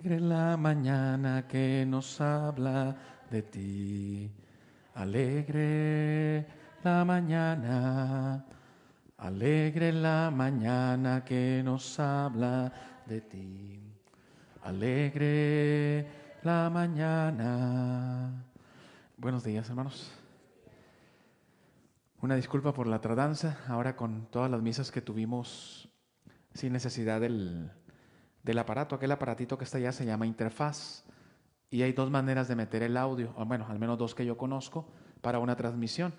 alegre la mañana que nos habla de ti. Alegre la mañana, alegre la mañana que nos habla de ti. Alegre la mañana. Buenos días, hermanos. Una disculpa por la tardanza. Ahora con todas las misas que tuvimos sin necesidad del, del aparato. Aquel aparatito que está allá se llama interfaz. Y hay dos maneras de meter el audio, bueno, al menos dos que yo conozco, para una transmisión.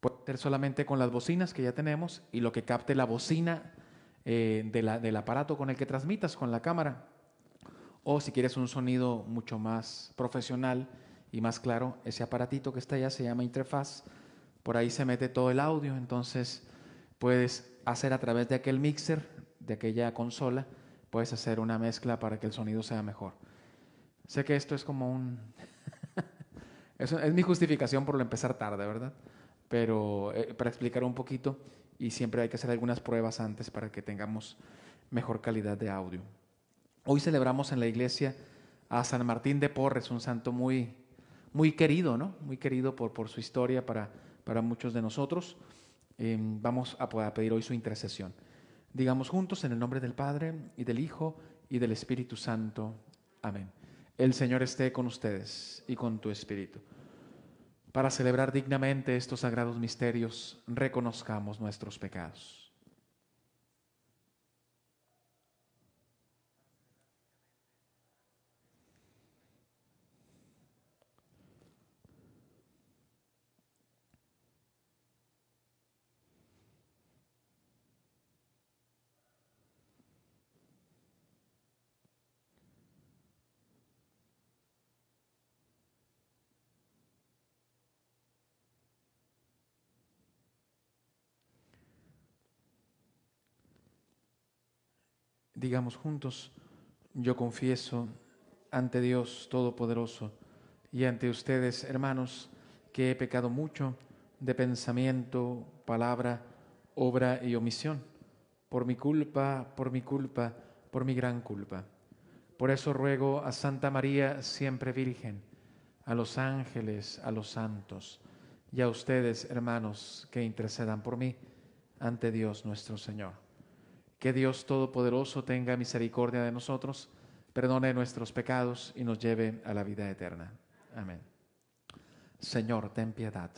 Puede ser solamente con las bocinas que ya tenemos y lo que capte la bocina eh, del aparato con el que transmitas, con la cámara. O si quieres un sonido mucho más profesional y más claro, ese aparatito que está allá se llama interfaz. Por ahí se mete todo el audio, entonces puedes hacer a través de aquel mixer, de aquella consola, puedes hacer una mezcla para que el sonido sea mejor. Sé que esto es como un... es, mi justificación por empezar tarde, ¿verdad? Pero eh, para explicar un poquito, y siempre hay que hacer algunas pruebas antes para que tengamos mejor calidad de audio. Hoy celebramos en la iglesia a San Martín de Porres, un santo muy, muy querido, ¿no? Muy querido por, por su historia para, para muchos de nosotros. Em, vamos a pedir hoy su intercesión. Digamos juntos en el nombre del Padre y del Hijo y del Espíritu Santo. Amén. El Señor esté con ustedes y con tu Espíritu. Para celebrar dignamente estos sagrados misterios, reconozcamos nuestros pecados. digamos juntos, yo confieso ante Dios Todopoderoso y ante ustedes, hermanos, que he pecado mucho de pensamiento, palabra, obra y omisión, por mi culpa, por mi culpa, por mi gran culpa. Por eso ruego a Santa María, siempre Virgen, a los ángeles, a los santos, y a ustedes, hermanos, que intercedan por mí ante Dios nuestro Señor. Que Dios Todopoderoso tenga misericordia de nosotros, perdone nuestros pecados y nos lleve a la vida eterna. Amén. Señor, ten piedad.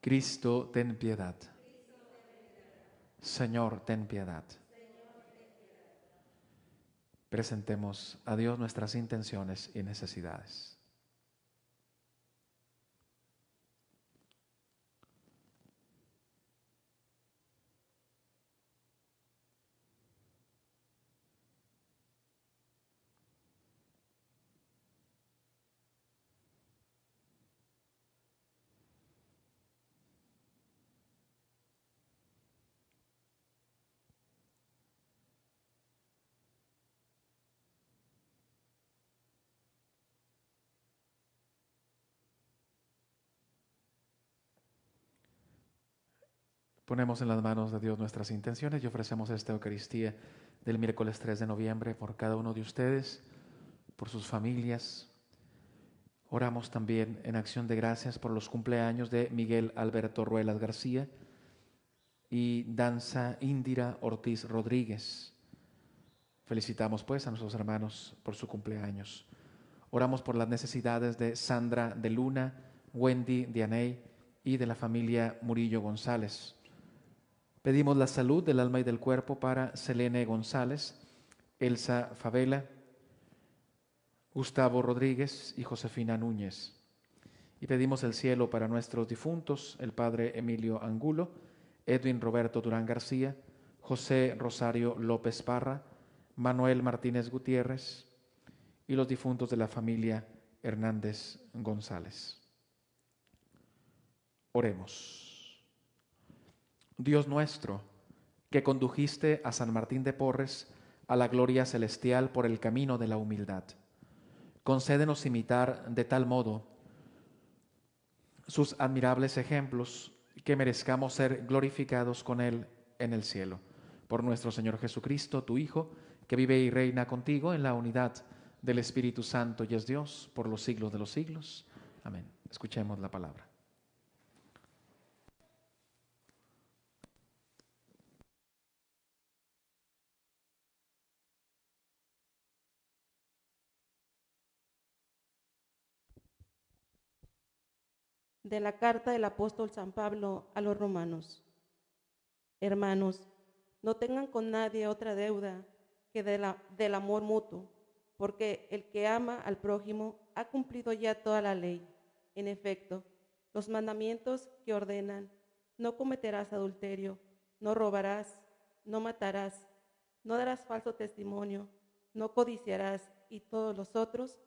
Cristo, ten piedad. Señor, ten piedad. Presentemos a Dios nuestras intenciones y necesidades. Ponemos en las manos de Dios nuestras intenciones y ofrecemos esta Eucaristía del miércoles 3 de noviembre por cada uno de ustedes, por sus familias. Oramos también en acción de gracias por los cumpleaños de Miguel Alberto Ruelas García y Danza Indira Ortiz Rodríguez. Felicitamos pues a nuestros hermanos por su cumpleaños. Oramos por las necesidades de Sandra de Luna, Wendy Dianey y de la familia Murillo González. Pedimos la salud del alma y del cuerpo para Selene González, Elsa Favela, Gustavo Rodríguez y Josefina Núñez. Y pedimos el cielo para nuestros difuntos, el padre Emilio Angulo, Edwin Roberto Durán García, José Rosario López Parra, Manuel Martínez Gutiérrez y los difuntos de la familia Hernández González. Oremos. Dios nuestro, que condujiste a San Martín de Porres a la gloria celestial por el camino de la humildad. Concédenos imitar de tal modo sus admirables ejemplos que merezcamos ser glorificados con Él en el cielo. Por nuestro Señor Jesucristo, tu Hijo, que vive y reina contigo en la unidad del Espíritu Santo y es Dios por los siglos de los siglos. Amén. Escuchemos la palabra. de la carta del apóstol San Pablo a los romanos. Hermanos, no tengan con nadie otra deuda que de la, del amor mutuo, porque el que ama al prójimo ha cumplido ya toda la ley. En efecto, los mandamientos que ordenan, no cometerás adulterio, no robarás, no matarás, no darás falso testimonio, no codiciarás y todos los otros,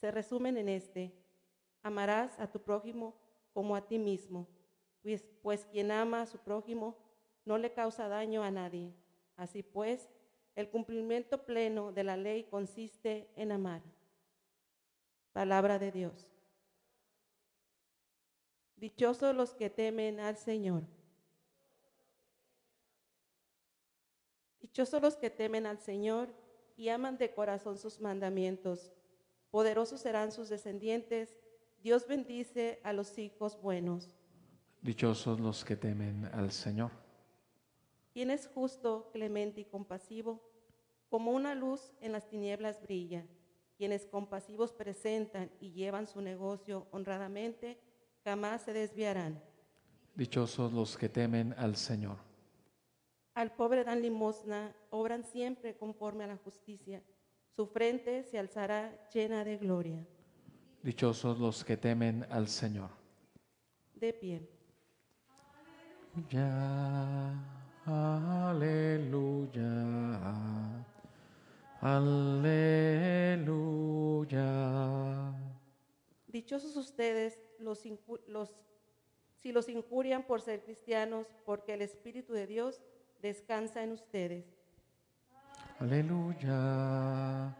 se resumen en este. Amarás a tu prójimo como a ti mismo, pues, pues, quien ama a su prójimo no le causa daño a nadie. Así pues, el cumplimiento pleno de la ley consiste en amar. Palabra de Dios. Dichosos los que temen al Señor. Dichosos los que temen al Señor y aman de corazón sus mandamientos. Poderosos serán sus descendientes Dios bendice a los hijos buenos. Dichosos los que temen al Señor. Quien es justo, clemente y compasivo, como una luz en las tinieblas brilla. Quienes compasivos presentan y llevan su negocio honradamente, jamás se desviarán. Dichosos los que temen al Señor. Al pobre dan limosna, obran siempre conforme a la justicia. Su frente se alzará llena de gloria. Dichosos los que temen al Señor. De pie. aleluya, aleluya. Dichosos ustedes los, los, si los injurian por ser cristianos, porque el Espíritu de Dios descansa en ustedes. Aleluya.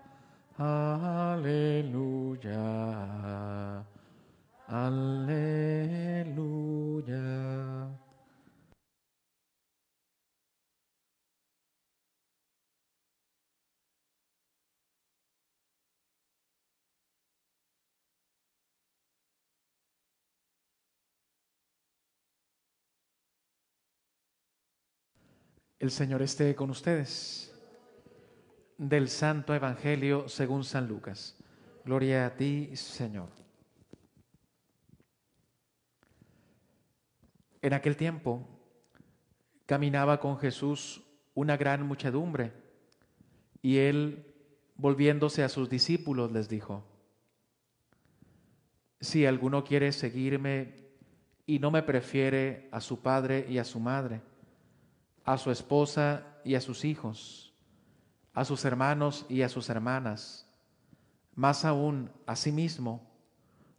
Aleluya. Aleluya. El Señor esté con ustedes del Santo Evangelio según San Lucas. Gloria a ti, Señor. En aquel tiempo caminaba con Jesús una gran muchedumbre y él, volviéndose a sus discípulos, les dijo, si alguno quiere seguirme y no me prefiere a su padre y a su madre, a su esposa y a sus hijos, a sus hermanos y a sus hermanas, más aún a sí mismo,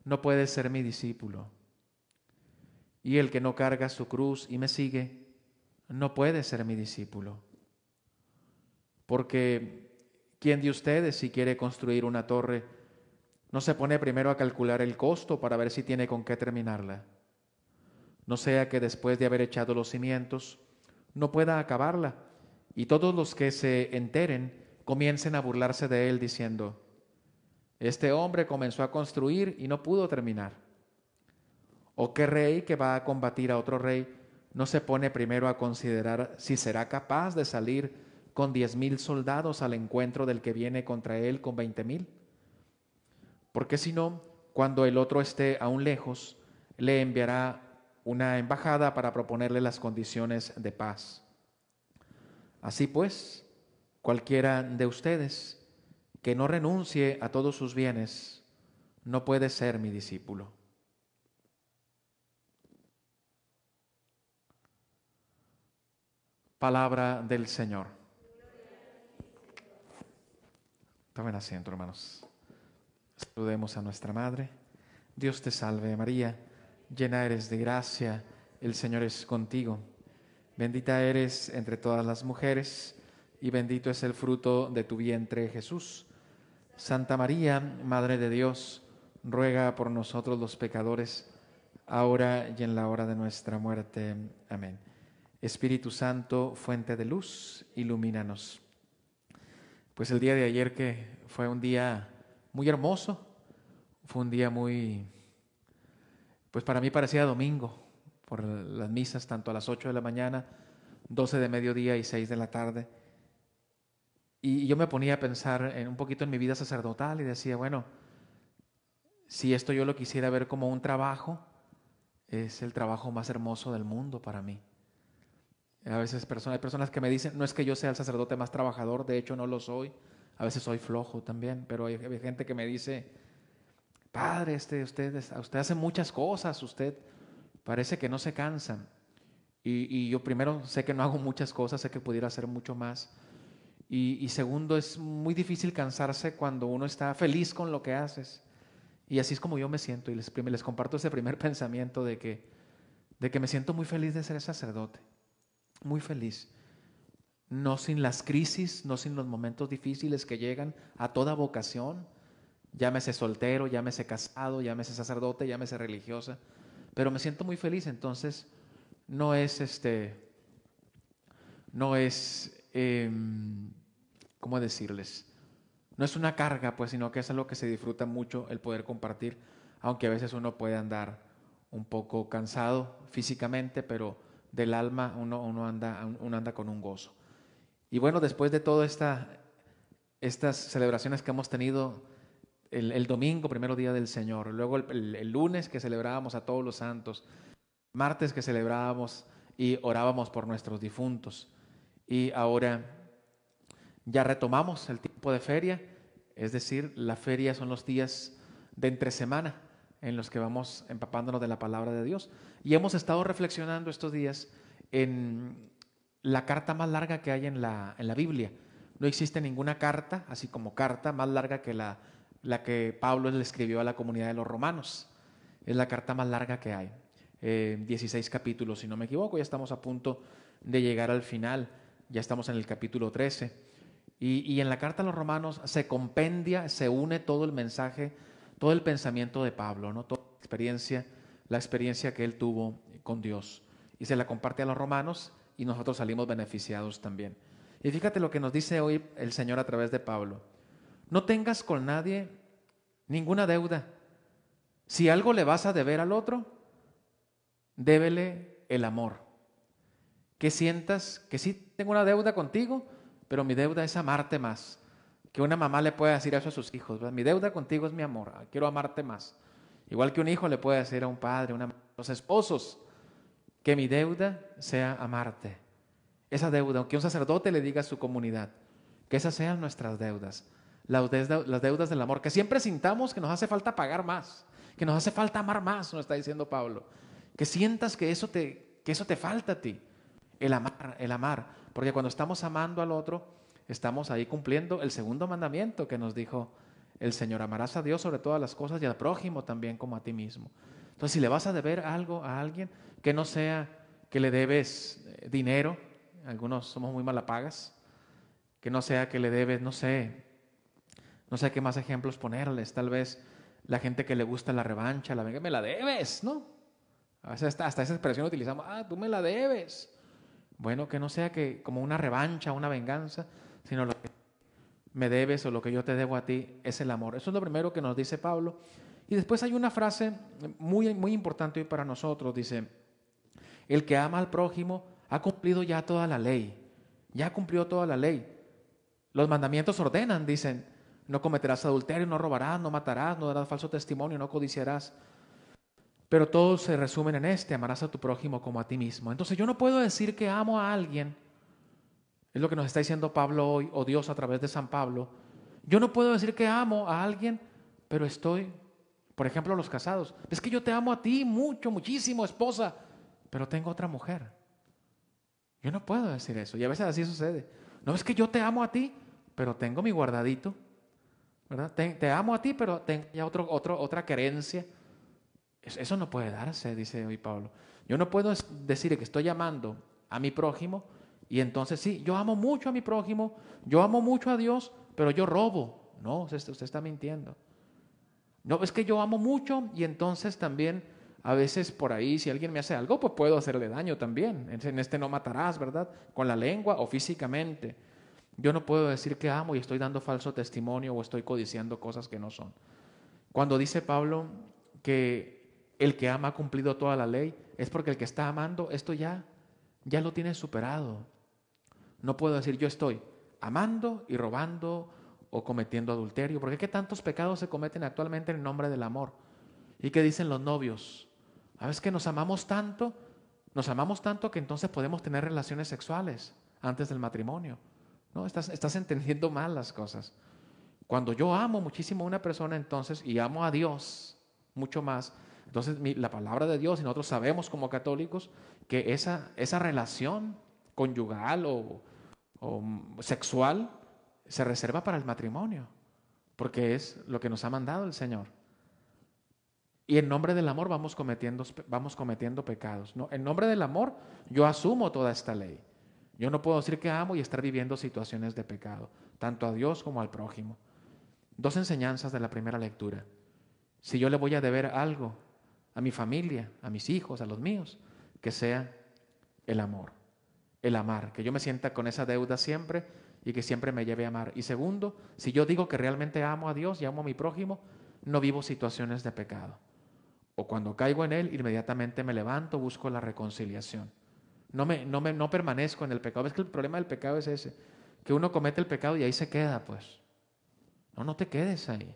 no puede ser mi discípulo. Y el que no carga su cruz y me sigue, no puede ser mi discípulo. Porque, ¿quién de ustedes si quiere construir una torre, no se pone primero a calcular el costo para ver si tiene con qué terminarla? No sea que después de haber echado los cimientos, no pueda acabarla y todos los que se enteren comiencen a burlarse de él diciendo, este hombre comenzó a construir y no pudo terminar. ¿O qué rey que va a combatir a otro rey no se pone primero a considerar si será capaz de salir con diez mil soldados al encuentro del que viene contra él con veinte mil? Porque si no, cuando el otro esté aún lejos, le enviará una embajada para proponerle las condiciones de paz. Así pues, cualquiera de ustedes que no renuncie a todos sus bienes no puede ser mi discípulo. Palabra del Señor. Tomen asiento, hermanos. Saludemos a nuestra Madre. Dios te salve María, llena eres de gracia, el Señor es contigo. Bendita eres entre todas las mujeres, y bendito es el fruto de tu vientre, Jesús. Santa María, Madre de Dios, ruega por nosotros los pecadores, ahora y en la hora de nuestra muerte. Amén. Espíritu Santo, fuente de luz, ilumínanos. Pues el día de ayer que fue un día muy hermoso, fue un día muy, pues para mí parecía domingo, por las misas, tanto a las 8 de la mañana, 12 de mediodía y 6 de la tarde. Y yo me ponía a pensar en un poquito en mi vida sacerdotal y decía, bueno, si esto yo lo quisiera ver como un trabajo, es el trabajo más hermoso del mundo para mí. A veces personas, hay personas que me dicen, no es que yo sea el sacerdote más trabajador, de hecho no lo soy, a veces soy flojo también, pero hay, gente que me dice, padre, este, usted, usted hace muchas cosas, usted parece que no se cansan. Y, yo primero sé que no hago muchas cosas, sé que pudiera hacer mucho más. Y, y, segundo, es muy difícil cansarse cuando uno está feliz con lo que haces. Y así es como yo me siento. Y les, les comparto ese primer pensamiento de que, de que me siento muy feliz de ser sacerdote. Muy feliz. No sin las crisis, no sin los momentos difíciles que llegan a toda vocación. Llámese soltero, llámese casado, llámese sacerdote, llámese religiosa pero me siento muy feliz, entonces no es este, no es, em, ¿cómo decirles? No es una carga, pues, sino que es algo que se disfruta mucho el poder compartir, aunque a veces uno puede andar un poco cansado físicamente, pero del alma uno, uno, anda, uno anda con un gozo. Y bueno, después de todas estas celebraciones que hemos tenido, el, domingo, primero día del Señor, luego el, lunes que celebrábamos a todos los santos, martes que celebrábamos y orábamos por nuestros difuntos. Y ahora ya retomamos el tiempo de feria, es decir, la feria son los días de entre semana en los que vamos empapándonos de la palabra de Dios. Y hemos estado reflexionando estos días en la carta más larga que hay en la, en la Biblia. No existe ninguna carta, así como carta más larga que la la que Pablo le escribió a la comunidad de los romanos. Es la carta más larga que hay, 16 eh, capítulos, si no me equivoco, ya estamos a punto de llegar al final, ya estamos en el capítulo 13. Y, en la carta a los romanos se compendia, se une todo el mensaje, todo el pensamiento de Pablo, ¿no? toda experiencia, la experiencia que él tuvo con Dios. Y se la comparte a los romanos y nosotros salimos beneficiados también. Y fíjate lo que nos dice hoy el Señor a través de Pablo. No tengas con nadie ninguna deuda. Si algo le vas a deber al otro, débele el amor. Que sientas que sí tengo una deuda contigo, pero mi deuda es amarte más. Que una mamá le pueda decir eso a sus hijos. Pues mi deuda contigo es mi amor, ah, quiero amarte más. Igual que un hijo le puede decir a un padre, a los esposos, que mi deuda sea amarte. Esa deuda, que un sacerdote le diga a su comunidad, que esas sean nuestras deudas las deudas, del amor, que siempre sintamos que nos hace falta pagar más, que nos hace falta amar más, nos está diciendo Pablo, que sientas que eso te, que eso te falta a ti, el amar, el amar, porque cuando estamos amando al otro, estamos ahí cumpliendo el segundo mandamiento que nos dijo el Señor, amarás a Dios sobre todas las cosas y al prójimo también como a ti mismo. Entonces, si le vas a deber algo a alguien, que no sea que le debes eh, dinero, algunos somos muy malapagas, que no sea que le debes, no sé, no sé qué más ejemplos ponerles, tal vez la gente que le gusta la revancha, la venga, me la debes, ¿no? a Hasta, hasta esa expresión utilizamos, ah, tú me la debes. Bueno, que no sea que como una revancha, una venganza, sino lo que me debes o lo que yo te debo a ti es el amor. Eso es lo primero que nos dice Pablo. Y después hay una frase muy, muy importante hoy para nosotros. Dice, el que ama al prójimo ha cumplido ya toda la ley. Ya cumplió toda la ley. Los mandamientos ordenan, dicen, no cometerás adulterio, no robarás, no matarás, no darás falso testimonio, no codiciarás. Pero todos se resumen en este, amarás a tu prójimo como a ti mismo. Entonces yo no puedo decir que amo a alguien, es lo que nos está diciendo Pablo hoy, o Dios a través de San Pablo. Yo no puedo decir que amo a alguien, pero estoy, por ejemplo, los casados. Es que yo te amo a ti mucho, muchísimo, esposa, pero tengo otra mujer. Yo no puedo decir eso. Y a veces así sucede. No es que yo te amo a ti, pero tengo mi guardadito. Te, amo a ti, pero tengo ya otro, otra creencia. Eso no puede darse, dice hoy Pablo. Yo no puedo decir que estoy amando a mi prójimo y entonces sí, yo amo mucho a mi prójimo, yo amo mucho a Dios, pero yo robo. No, usted, usted está mintiendo. No, es que yo amo mucho y entonces también a veces por ahí si alguien me hace algo, pues puedo hacerle daño también. En este no matarás, ¿verdad? Con la lengua o físicamente. Yo no puedo decir que amo y estoy dando falso testimonio o estoy codiciando cosas que no son. Cuando dice Pablo que el que ama ha cumplido toda la ley, es porque el que está amando, esto ya, ya lo tiene superado. No puedo decir yo estoy amando y robando o cometiendo adulterio, porque ¿qué tantos pecados se cometen actualmente en nombre del amor? ¿Y qué dicen los novios? A ah, veces que nos amamos tanto, nos amamos tanto que entonces podemos tener relaciones sexuales antes del matrimonio. No, estás, estás entendiendo mal las cosas. Cuando yo amo muchísimo a una persona, entonces, y amo a Dios mucho más, entonces la palabra de Dios, y nosotros sabemos como católicos que esa, esa relación conyugal o, sexual se reserva para el matrimonio, porque es lo que nos ha mandado el Señor. Y en nombre del amor vamos cometiendo, vamos cometiendo pecados. ¿no? En nombre del amor yo asumo toda esta ley. Yo no puedo decir que amo y estar viviendo situaciones de pecado, tanto a Dios como al prójimo. Dos enseñanzas de la primera lectura. Si yo le voy a deber algo a mi familia, a mis hijos, a los míos, que sea el amor, el amar, que yo me sienta con esa deuda siempre y que siempre me lleve a amar. Y segundo, si yo digo que realmente amo a Dios y amo a mi prójimo, no vivo situaciones de pecado. O cuando caigo en él, inmediatamente me levanto, busco la reconciliación no, me, no, me, no permanezco en el pecado. Es que el problema del pecado es ese, que uno comete el pecado y ahí se queda, pues. No, no te quedes ahí.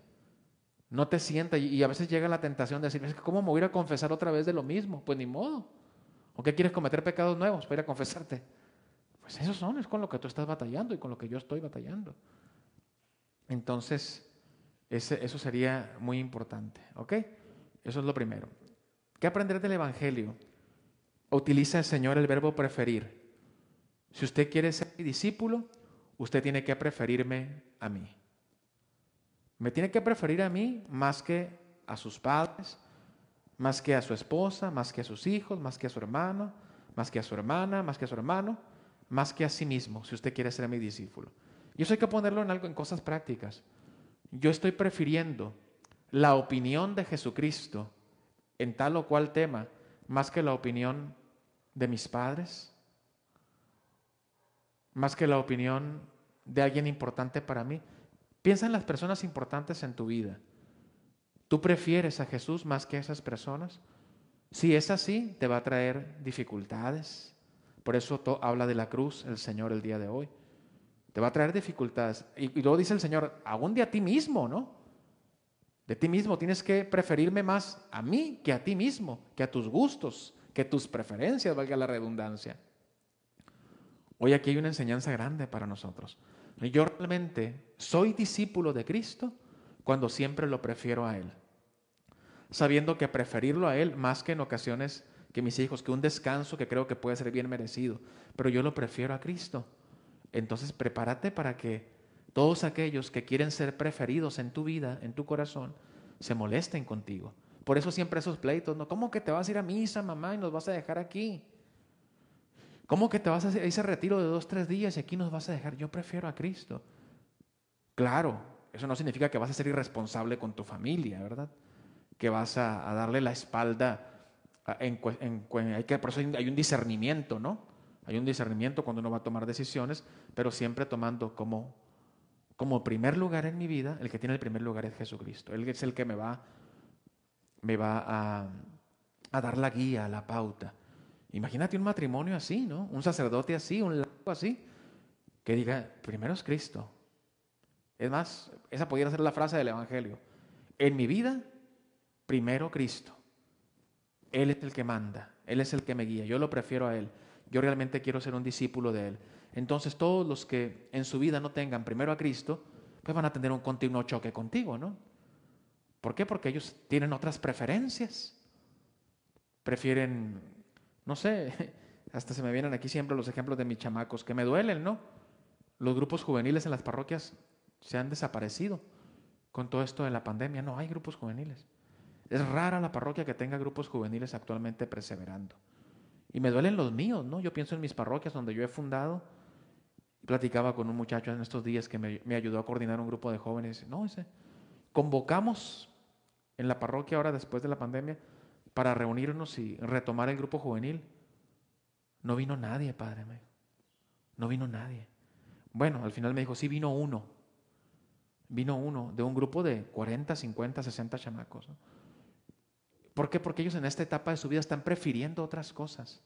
No te sientas. Y a veces llega la tentación de decir, es que ¿cómo me voy a ir a confesar otra vez de lo mismo? Pues ni modo. ¿O qué quieres cometer pecados nuevos para ir a confesarte? Pues esos son, es con lo que tú estás batallando y con lo que yo estoy batallando. Entonces, eso sería muy importante, ¿ok? Eso es lo primero. ¿Qué aprender del Evangelio? utiliza el Señor el verbo preferir. Si usted quiere ser mi discípulo, usted tiene que preferirme a mí. Me tiene que preferir a mí más que a sus padres, más que a su esposa, más que a sus hijos, más que a su hermano, más que a su hermana, más que a su hermano, más que a sí mismo, si usted quiere ser mi discípulo. Y eso hay que ponerlo en algo, en cosas prácticas. Yo estoy prefiriendo la opinión de Jesucristo en tal o cual tema más que la opinión de mis padres, más que la opinión de alguien importante para mí. Piensa en las personas importantes en tu vida. ¿Tú prefieres a Jesús más que a esas personas? Si es así, te va a traer dificultades. Por eso habla de la cruz el Señor el día de hoy. Te va a traer dificultades. Y, luego dice el Señor, aún de a ti mismo, ¿no? de ti mismo. Tienes que preferirme más a mí que a ti mismo, que a tus gustos, que tus preferencias, valga la redundancia. Hoy aquí hay una enseñanza grande para nosotros. Yo realmente soy discípulo de Cristo cuando siempre lo prefiero a Él, sabiendo que preferirlo a Él más que en ocasiones que mis hijos, que un descanso que creo que puede ser bien merecido, pero yo lo prefiero a Cristo. Entonces prepárate para que todos aquellos que quieren ser preferidos en tu vida, en tu corazón, se molesten contigo. Por eso siempre esos pleitos, ¿no? ¿Cómo que te vas a ir a misa, mamá, y nos vas a dejar aquí? ¿Cómo que te vas a ese retiro de dos, tres días y aquí nos vas a dejar? Yo prefiero a Cristo. Claro, eso no significa que vas a ser irresponsable con tu familia, ¿verdad? Que vas a, darle la espalda. en, hay que, por eso hay un discernimiento, ¿no? Hay un discernimiento cuando uno va a tomar decisiones, pero siempre tomando como como primer lugar en mi vida, el que tiene el primer lugar es Jesucristo. Él es el que me va, me va a, dar la guía, la pauta. Imagínate un matrimonio así, ¿no? Un sacerdote así, un laico así, que diga, primero es Cristo. Es más, esa podría ser la frase del Evangelio. En mi vida, primero Cristo. Él es el que manda, Él es el que me guía, yo lo prefiero a Él. Yo realmente quiero ser un discípulo de Él. Entonces todos los que en su vida no tengan primero a Cristo, pues van a tener un continuo choque contigo, ¿no? ¿Por qué? Porque ellos tienen otras preferencias. Prefieren, no sé, hasta se me vienen aquí siempre los ejemplos de mis chamacos que me duelen, ¿no? Los grupos juveniles en las parroquias se han desaparecido con todo esto de la pandemia. No hay grupos juveniles. Es rara la parroquia que tenga grupos juveniles actualmente perseverando. Y me duelen los míos, ¿no? Yo pienso en mis parroquias donde yo he fundado Platicaba con un muchacho en estos días que me, ayudó a coordinar un grupo de jóvenes. No, ese, convocamos en la parroquia ahora después de la pandemia para reunirnos y retomar el grupo juvenil. No vino nadie, padre. Me No vino nadie. Bueno, al final me dijo, sí vino uno. Vino uno de un grupo de 40, 50, 60 chamacos. ¿Por qué? Porque ellos en esta etapa de su vida están prefiriendo otras cosas.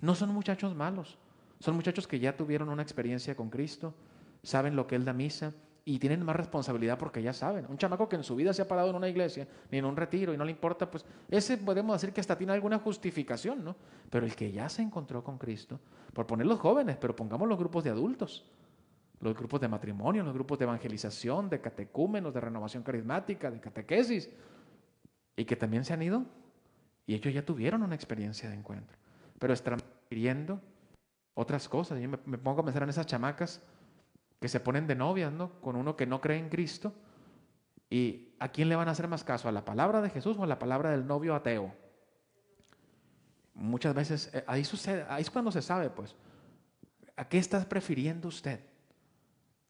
No son muchachos malos, son muchachos que ya tuvieron una experiencia con Cristo, saben lo que es la misa y tienen más responsabilidad porque ya saben. Un chamaco que en su vida se ha parado en una iglesia ni en un retiro y no le importa, pues ese podemos decir que hasta tiene alguna justificación, ¿no? Pero el que ya se encontró con Cristo, por poner los jóvenes, pero pongamos los grupos de adultos, los grupos de matrimonio, los grupos de evangelización, de catecúmenos, de renovación carismática, de catequesis, y que también se han ido y ellos ya tuvieron una experiencia de encuentro, pero están otras cosas. Yo me, pongo a pensar en esas chamacas que se ponen de novias, ¿no? Con uno que no cree en Cristo. ¿Y a quién le van a hacer más caso? ¿A la palabra de Jesús o a la palabra del novio ateo? Muchas veces, eh, ahí, sucede, ahí es cuando se sabe, pues, ¿a qué estás prefiriendo usted?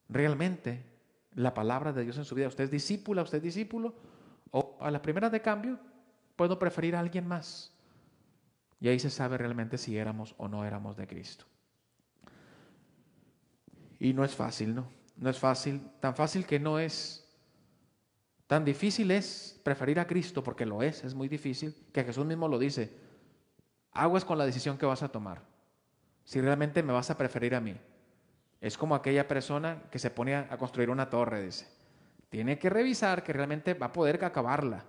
¿Realmente la palabra de Dios en su vida? ¿Usted es discípula, usted es discípulo? ¿O a las primeras de cambio puedo preferir a alguien más? Y ahí se sabe realmente si éramos o no éramos de Cristo. Y no es fácil, ¿no? No es fácil, tan fácil que no es. Tan difícil es preferir a Cristo, porque lo es, es muy difícil, que Jesús mismo lo dice. Aguas con la decisión que vas a tomar, si realmente me vas a preferir a mí. Es como aquella persona que se pone a construir una torre, dice. Tiene que revisar que realmente va a poder acabarla.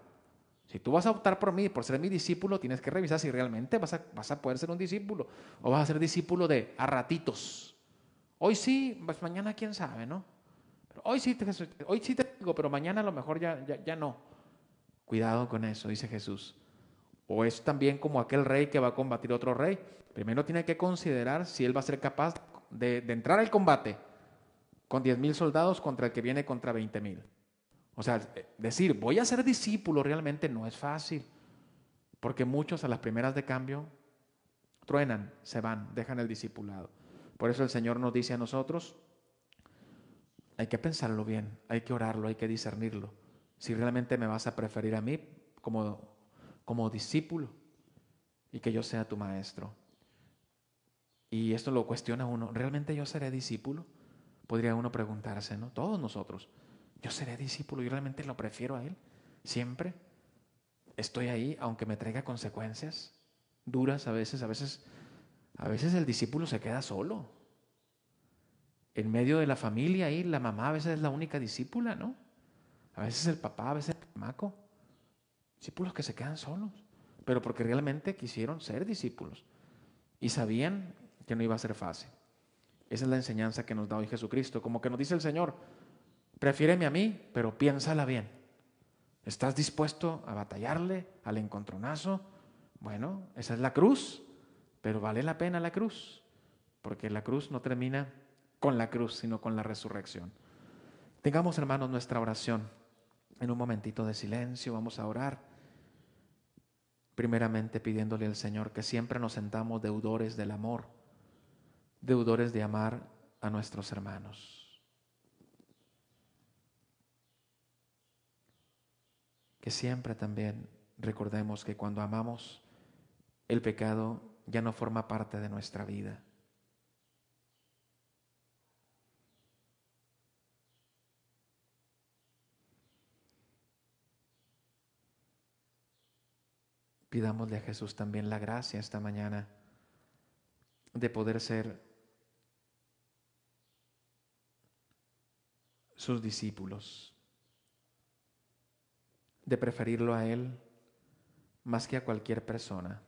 Si tú vas a optar por mí, por ser mi discípulo, tienes que revisar si realmente vas a, vas a poder ser un discípulo o vas a ser discípulo de a ratitos. Hoy sí, pues mañana quién sabe, ¿no? hoy sí, te, hoy sí te digo, pero mañana a lo mejor ya, ya, no. Cuidado con eso, dice Jesús. O es también como aquel rey que va a combatir otro rey. Primero tiene que considerar si él va a ser capaz de, entrar al combate con 10 mil soldados contra el que viene contra 20.000. mil. O sea, decir, voy a ser discípulo realmente no es fácil. Porque muchos a las primeras de cambio truenan, se van, dejan el discipulado. Por eso el Señor nos dice a nosotros, hay que pensarlo bien, hay que orarlo, hay que discernirlo. Si realmente me vas a preferir a mí como, como discípulo y que yo sea tu maestro. Y esto lo cuestiona uno, ¿realmente yo seré discípulo? Podría uno preguntarse, ¿no? Todos nosotros, ¿yo seré discípulo? y realmente lo prefiero a Él? ¿Siempre? ¿Estoy ahí aunque me traiga consecuencias duras a veces? A veces a veces el discípulo se queda solo. En medio de la familia y la mamá a veces es la única discípula, ¿no? A veces el papá, a veces el maco. Discípulos que se quedan solos, pero porque realmente quisieron ser discípulos y sabían que no iba a ser fácil. Esa es la enseñanza que nos da hoy Jesucristo. Como que nos dice el Señor, prefiéreme a mí, pero piénsala bien. ¿Estás dispuesto a batallarle al encontronazo? Bueno, esa es la cruz. Pero vale la pena la cruz, porque la cruz no termina con la cruz, sino con la resurrección. Tengamos, hermanos, nuestra oración. En un momentito de silencio vamos a orar. Primeramente pidiéndole al Señor que siempre nos sentamos deudores del amor, deudores de amar a nuestros hermanos. Que siempre también recordemos que cuando amamos, el pecado ya no forma parte de nuestra vida. Pidámosle a Jesús también la gracia esta mañana de poder ser sus discípulos, de preferirlo a Él más que a cualquier persona.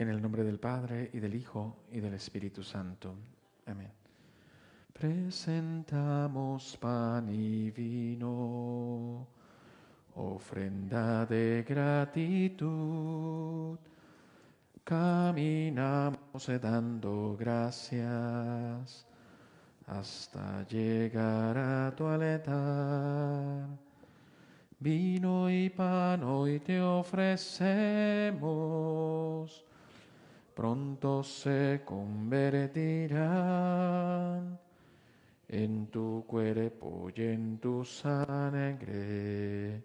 En el nombre del Padre y del Hijo y del Espíritu Santo. Amén. Presentamos pan y vino, ofrenda de gratitud. Caminamos dando gracias hasta llegar a tu altar. Vino y pan hoy te ofrecemos pronto se convertirán en tu cuerpo y en tu sangre,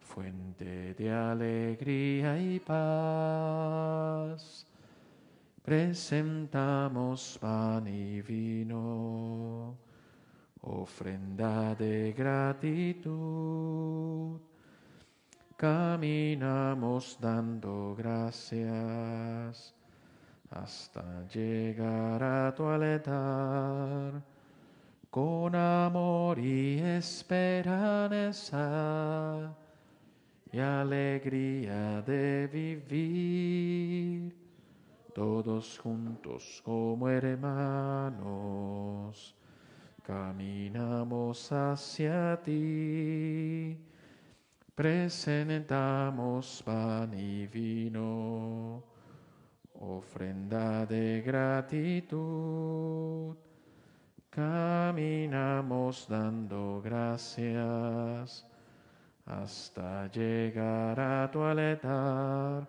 fuente de alegría y paz. Presentamos pan y vino, ofrenda de gratitud. Caminamos dando gracias hasta llegar a tu altar con amor y esperanza y alegría de vivir, todos juntos como hermanos, caminamos hacia ti, presentamos pan y vino ofrenda de gratitud. Caminamos dando gracias hasta llegar a tu aletar.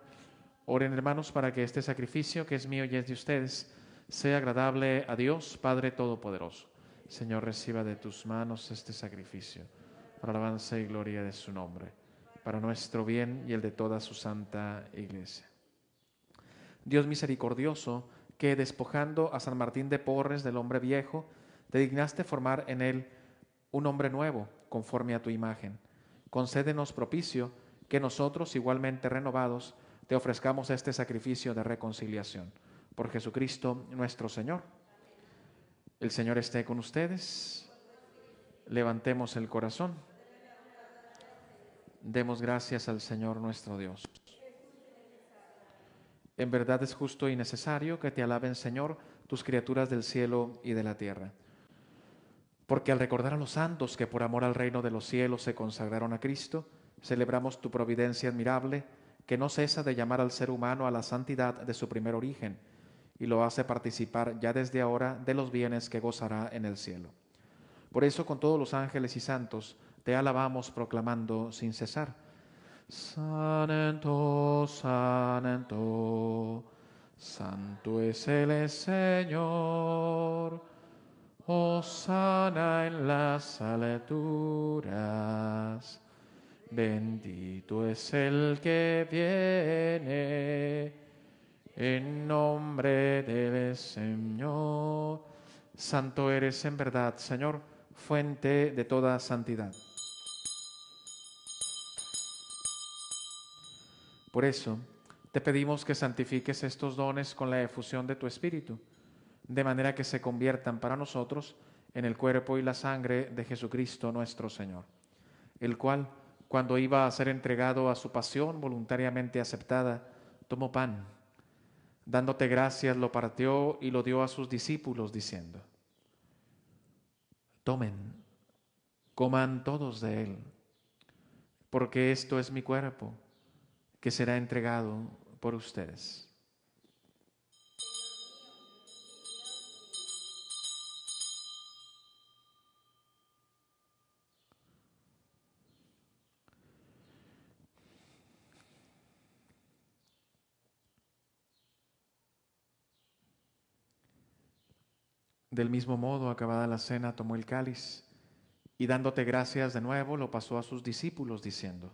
Oren hermanos para que este sacrificio que es mío y es de ustedes sea agradable a Dios Padre Todopoderoso. Señor, reciba de tus manos este sacrificio para alabanza y gloria de su nombre, para nuestro bien y el de toda su santa iglesia. Dios misericordioso, que despojando a San Martín de Porres del hombre viejo, te dignaste formar en él un hombre nuevo, conforme a tu imagen. Concédenos propicio que nosotros, igualmente renovados, te ofrezcamos este sacrificio de reconciliación. Por Jesucristo nuestro Señor. El Señor esté con ustedes. Levantemos el corazón. Demos gracias al Señor nuestro Dios. En verdad es justo y necesario que te alaben, Señor, tus criaturas del cielo y de la tierra. Porque al recordar a los santos que por amor al reino de los cielos se consagraron a Cristo, celebramos tu providencia admirable, que no cesa de llamar al ser humano a la santidad de su primer origen, y lo hace participar ya desde ahora de los bienes que gozará en el cielo. Por eso con todos los ángeles y santos te alabamos proclamando sin cesar Santo, Santo, Santo es el Señor. sana en las alturas. Bendito es el que viene en nombre del Señor. Santo eres en verdad, Señor, fuente de toda santidad. Por eso, te pedimos que santifiques estos dones con la efusión de tu Espíritu, de manera que se conviertan para nosotros en el cuerpo y la sangre de Jesucristo nuestro Señor, el cual, cuando iba a ser entregado a su pasión voluntariamente aceptada, tomó pan, dándote gracias, lo partió y lo dio a sus discípulos, diciendo, tomen, coman todos de él, porque esto es mi cuerpo que será entregado por ustedes. Del mismo modo, acabada la cena, tomó el cáliz y dándote gracias de nuevo, lo pasó a sus discípulos diciendo,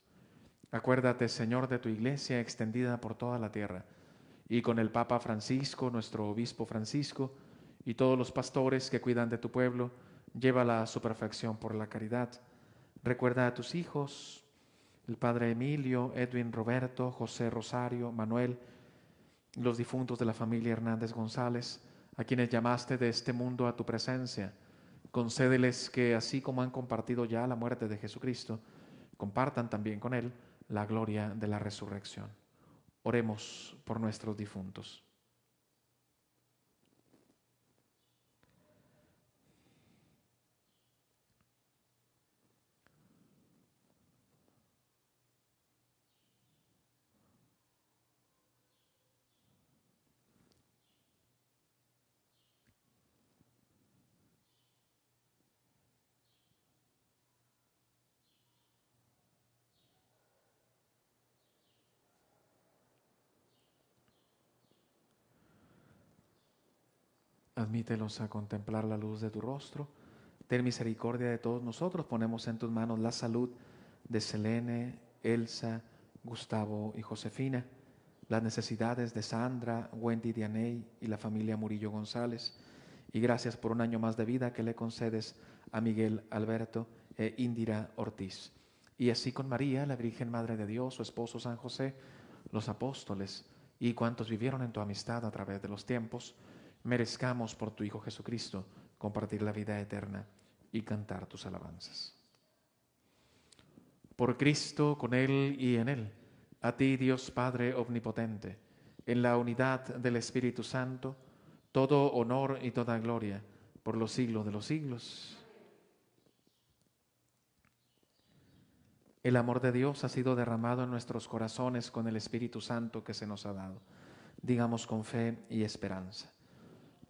Acuérdate, Señor, de tu iglesia extendida por toda la tierra, y con el Papa Francisco, nuestro Obispo Francisco, y todos los pastores que cuidan de tu pueblo, llévala a su perfección por la caridad. Recuerda a tus hijos, el Padre Emilio, Edwin Roberto, José Rosario, Manuel, los difuntos de la familia Hernández González, a quienes llamaste de este mundo a tu presencia. Concédeles que, así como han compartido ya la muerte de Jesucristo, compartan también con Él la gloria de la resurrección. Oremos por nuestros difuntos. Admítelos a contemplar la luz de tu rostro. Ten misericordia de todos nosotros. Ponemos en tus manos la salud de Selene, Elsa, Gustavo y Josefina, las necesidades de Sandra, Wendy Dianey y la familia Murillo González. Y gracias por un año más de vida que le concedes a Miguel Alberto e Indira Ortiz. Y así con María, la Virgen Madre de Dios, su esposo San José, los apóstoles y cuantos vivieron en tu amistad a través de los tiempos merezcamos por tu Hijo Jesucristo compartir la vida eterna y cantar tus alabanzas. Por Cristo, con Él y en Él, a ti Dios Padre Omnipotente, en la unidad del Espíritu Santo, todo honor y toda gloria por los siglos de los siglos. El amor de Dios ha sido derramado en nuestros corazones con el Espíritu Santo que se nos ha dado. Digamos con fe y esperanza.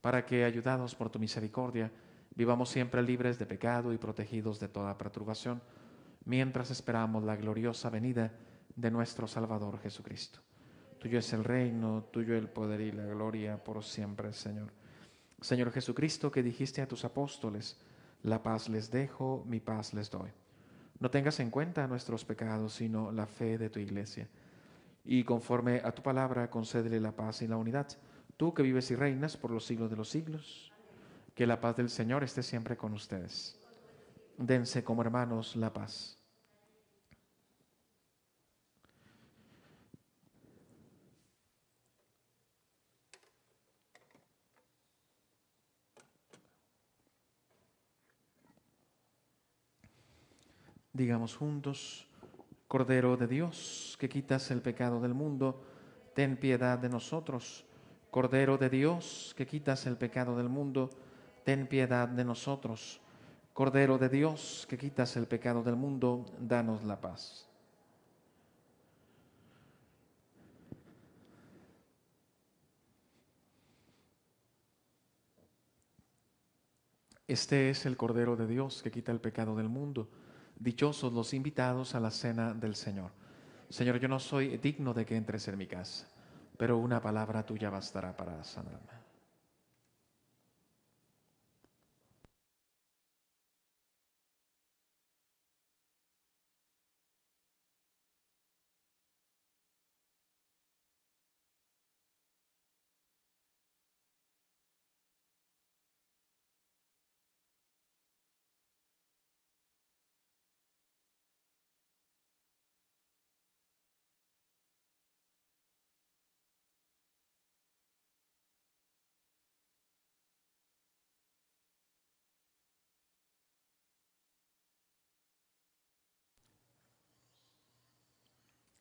para que, ayudados por tu misericordia, vivamos siempre libres de pecado y protegidos de toda perturbación, mientras esperamos la gloriosa venida de nuestro Salvador Jesucristo. Tuyo es el reino, tuyo el poder y la gloria por siempre, Señor. Señor Jesucristo, que dijiste a tus apóstoles, la paz les dejo, mi paz les doy. No tengas en cuenta nuestros pecados, sino la fe de tu iglesia. Y conforme a tu palabra, concédele la paz y la unidad tú que vives y reinas por los siglos de los siglos, que la paz del Señor esté siempre con ustedes. Dense como hermanos la paz. Digamos juntos, Cordero de Dios, que quitas el pecado del mundo, ten piedad de nosotros Cordero de Dios, que quitas el pecado del mundo, ten piedad de nosotros. Cordero de Dios, que quitas el pecado del mundo, danos la paz. Este es el Cordero de Dios que quita el pecado del mundo. Dichosos los invitados a la cena del Señor. Señor, yo no soy digno de que entres en mi casa pero una palabra tuya bastará para sanarme.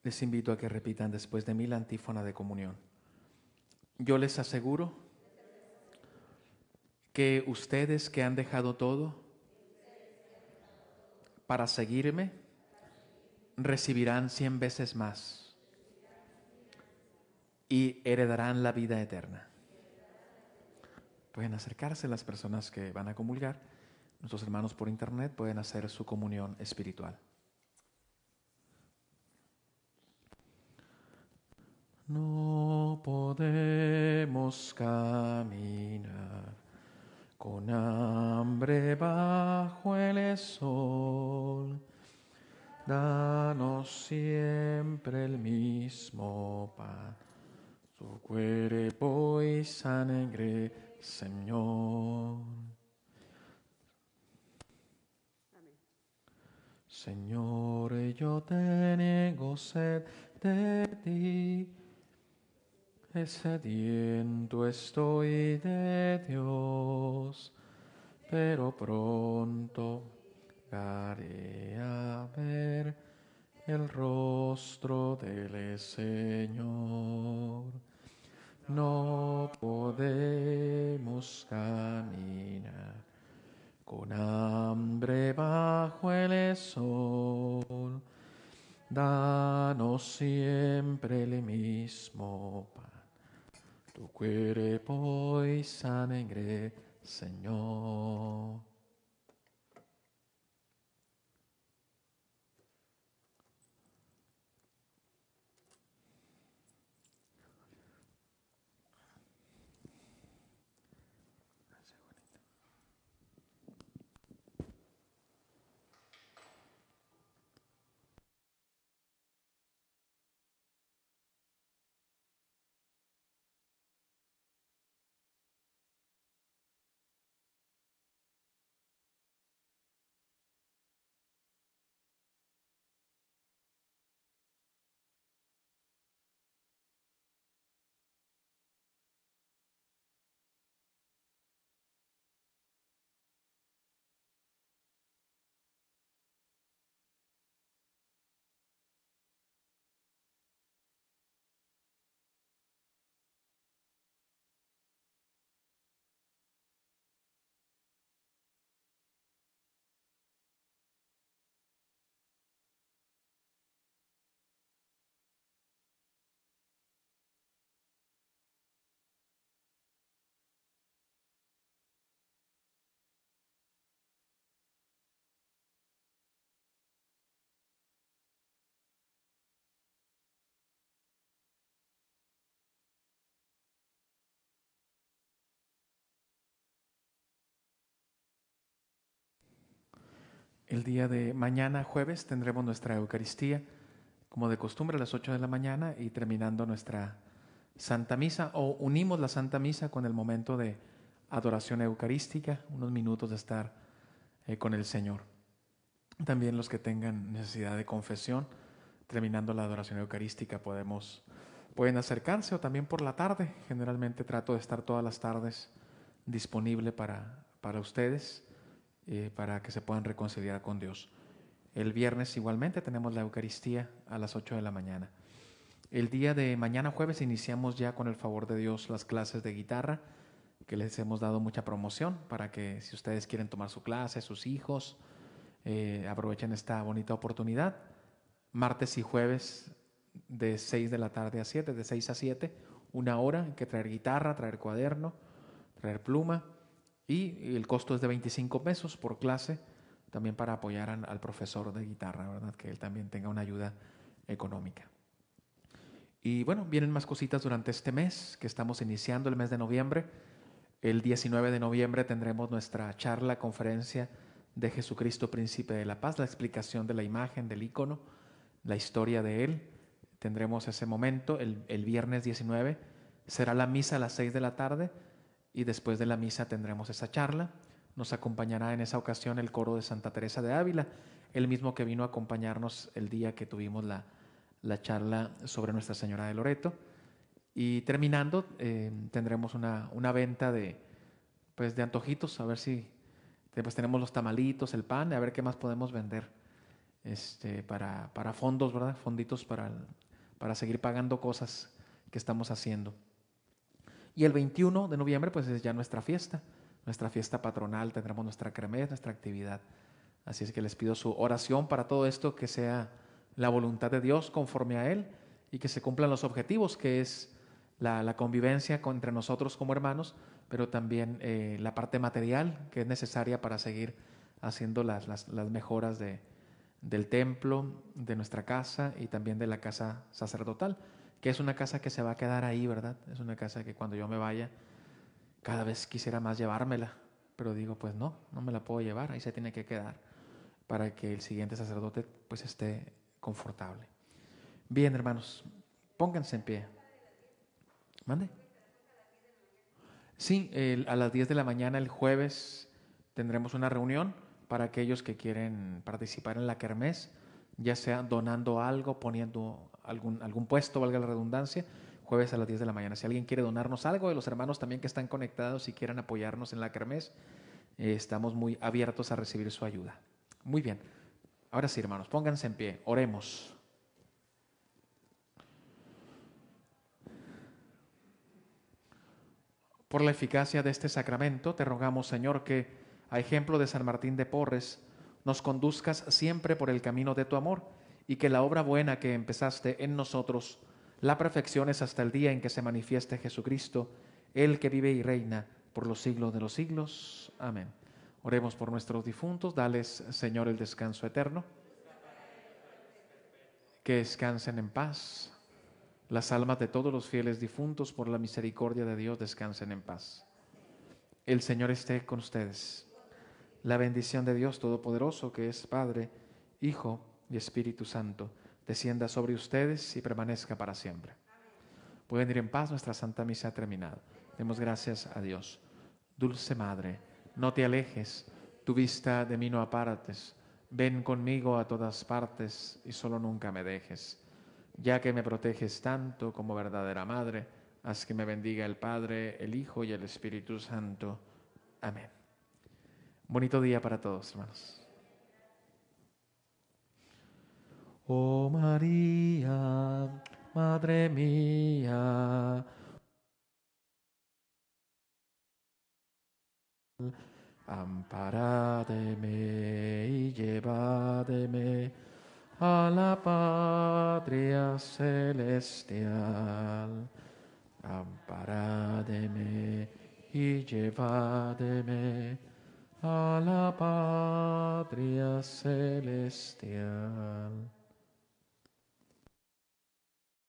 Les invito a que repitan después de mí la antífona de comunión. Yo les aseguro que ustedes que han dejado todo para seguirme, recibirán cien veces más y heredarán la vida eterna. Pueden acercarse las personas que van a comulgar. Nuestros hermanos por internet pueden hacer su comunión espiritual. No podemos caminar con hambre bajo el sol. Danos siempre el mismo pan, su cuerpo y sangre, Señor. Señor, yo te sed de ti sediento estoy de Dios, pero pronto haré a ver el rostro del Señor. No podemos caminar con hambre bajo el sol. Danos siempre el mismo pan tu cuerpo y sangre, Señor. El día de mañana, jueves, tendremos nuestra Eucaristía, como de costumbre, a las 8 de la mañana y terminando nuestra Santa Misa, o unimos la Santa Misa con el momento de adoración eucarística, unos minutos de estar eh, con el Señor. También los que tengan necesidad de confesión, terminando la adoración eucarística, podemos, pueden acercarse o también por la tarde. Generalmente trato de estar todas las tardes disponible para, para ustedes eh, para que se puedan reconciliar con Dios. El viernes igualmente tenemos la Eucaristía a las 8 de la mañana. El día de mañana jueves iniciamos ya con el favor de Dios las clases de guitarra, que les hemos dado mucha promoción para que si ustedes quieren tomar su clase, sus hijos, eh, aprovechen esta bonita oportunidad. Martes y jueves de 6 de la tarde a 7, de 6 a 7, una hora que traer guitarra, traer cuaderno, traer pluma y el costo es de 25 pesos por clase, también para apoyar al profesor de guitarra, ¿verdad? Que él también tenga una ayuda económica. Y bueno, vienen más cositas durante este mes, que estamos iniciando el mes de noviembre. El 19 de noviembre tendremos nuestra charla, conferencia de Jesucristo, Príncipe de la Paz, la explicación de la imagen, del icono, la historia de él. Tendremos ese momento el, el viernes 19. Será la misa a las 6 de la tarde y después de la misa tendremos esa charla. Nos acompañará en esa ocasión el coro de Santa Teresa de Ávila, el mismo que vino a acompañarnos el día que tuvimos la, charla sobre Nuestra Señora de Loreto. Y terminando, eh, tendremos una, venta de, pues, de antojitos, a ver si pues, tenemos los tamalitos, el pan, a ver qué más podemos vender este, para, fondos, ¿verdad? Fonditos para, para seguir pagando cosas que estamos haciendo. Y el 21 de noviembre, pues es ya nuestra fiesta, nuestra fiesta patronal, tendremos nuestra cremes, nuestra actividad. Así es que les pido su oración para todo esto, que sea la voluntad de Dios conforme a Él y que se cumplan los objetivos, que es la, convivencia entre nosotros como hermanos, pero también eh, la parte material que es necesaria para seguir haciendo las, mejoras del templo, de nuestra casa y también de la casa sacerdotal que es una casa que se va a quedar ahí, ¿verdad? Es una casa que cuando yo me vaya, cada vez quisiera más llevármela, pero digo, pues no, no me la puedo llevar, ahí se tiene que quedar para que el siguiente sacerdote pues esté confortable. Bien, hermanos, pónganse en pie. Mande. Sí, a las 10 de la mañana el jueves tendremos una reunión para aquellos que quieren participar en la kermés, ya sea donando algo, poniendo algún, algún puesto, valga la redundancia, jueves a las 10 de la mañana. Si alguien quiere donarnos algo, de los hermanos también que están conectados y quieran apoyarnos en la Kermés, eh, estamos muy abiertos a recibir su ayuda. Muy bien. Ahora sí, hermanos, pónganse en pie, oremos. Por la eficacia de este sacramento, te rogamos, Señor, que, a ejemplo de San Martín de Porres, nos conduzcas siempre por el camino de tu amor y que la obra buena que empezaste en nosotros la perfecciones hasta el día en que se manifieste Jesucristo, el que vive y reina por los siglos de los siglos. Amén. Oremos por nuestros difuntos, dales, Señor, el descanso eterno. Que descansen en paz. Las almas de todos los fieles difuntos, por la misericordia de Dios, descansen en paz. El Señor esté con ustedes. La bendición de Dios Todopoderoso, que es Padre, Hijo y Espíritu Santo descienda sobre ustedes y permanezca para siempre. Pueden ir en paz, nuestra Santa Misa ha terminado. Demos gracias a Dios. Dulce Madre, no te alejes, tu vista de mí no apartes, ven conmigo a todas partes y solo nunca me dejes. Ya que me proteges tanto como verdadera Madre, haz que me bendiga el Padre, el Hijo y el Espíritu Santo. Amén. Bonito día para todos, hermanos. Oh María, Madre mía, amparademe y llevademe a la patria celestial. Amparademe y llevademe a la patria celestial.